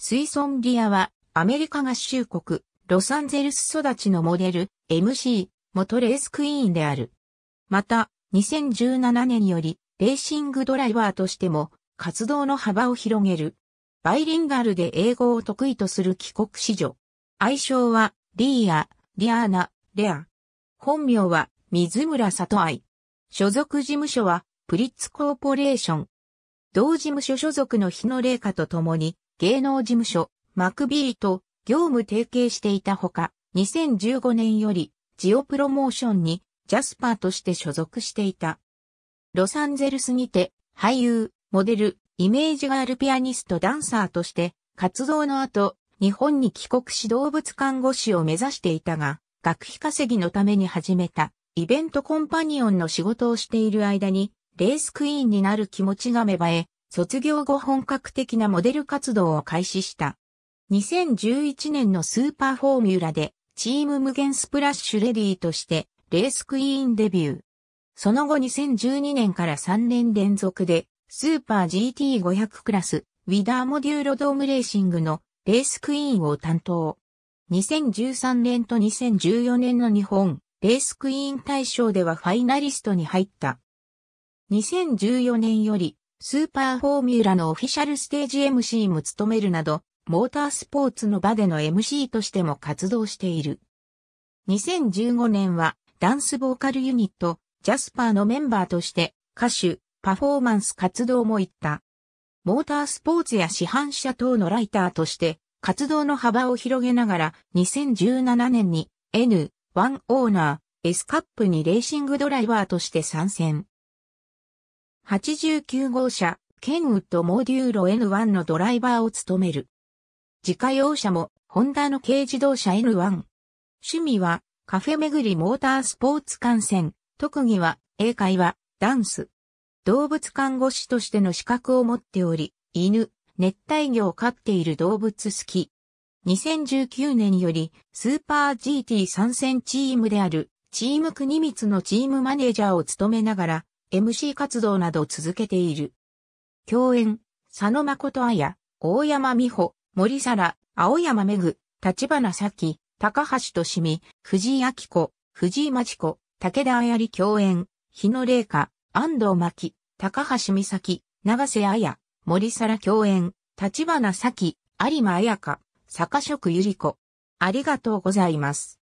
スイソン・リアは、アメリカ合衆国、ロサンゼルス育ちのモデル、MC、元レースクイーンである。また、2017年より、レーシングドライバーとしても、活動の幅を広げる。バイリンガルで英語を得意とする帰国子女。愛称は、リーア、リアーナ、レア。本名は、水村里愛。所属事務所は、プリッツコーポレーション。同事務所所属の日野玲香と共に、芸能事務所、マクビーと業務提携していたほか、2015年よりジオプロモーションにジャスパーとして所属していた。ロサンゼルスにて俳優、モデル、イメージガールピアニストダンサーとして活動の後、日本に帰国し動物看護師を目指していたが、学費稼ぎのために始めたイベントコンパニオンの仕事をしている間にレースクイーンになる気持ちが芽生え、卒業後本格的なモデル活動を開始した。2011年のスーパーフォーミュラで、チーム無限スプラッシュレディーとして、レースクイーンデビュー。その後2012年から3年連続で、スーパー GT500 クラス、ウィダーモデューロドームレーシングのレースクイーンを担当。2013年と2014年の日本、レースクイーン大賞ではファイナリストに入った。2014年よりスーパーフォーミュラのオフィシャルステージ MC も務めるなど、モータースポーツの場での MC としても活動している。2015年はダンスボーカルユニット、ジャスパーのメンバーとして歌手、パフォーマンス活動も行った。モータースポーツや市販車等のライターとして活動の幅を広げながら2017年に N1 オーナー S カップにレーシングドライバーとして参戦。89号車、ケンウッドモデューロ N1 のドライバーを務める。自家用車も、ホンダの軽自動車 N1。趣味は、カフェ巡りモータースポーツ観戦。特技は、英会話、ダンス。動物看護師としての資格を持っており、犬、熱帯魚を飼っている動物好き。2019年より、スーパー GT 参戦チームである、チーム国光のチームマネージャーを務めながら、MC 活動など続けている。共演、佐野誠綾、大山美穂、森羅、青山めぐ、立花咲、高橋としみ、藤井明子、藤井町子、武田やり共演、日野玲香、安藤真希、高橋美咲、長瀬綾、森羅共演、立花咲、有馬彩香、坂職ゆり子。ありがとうございます。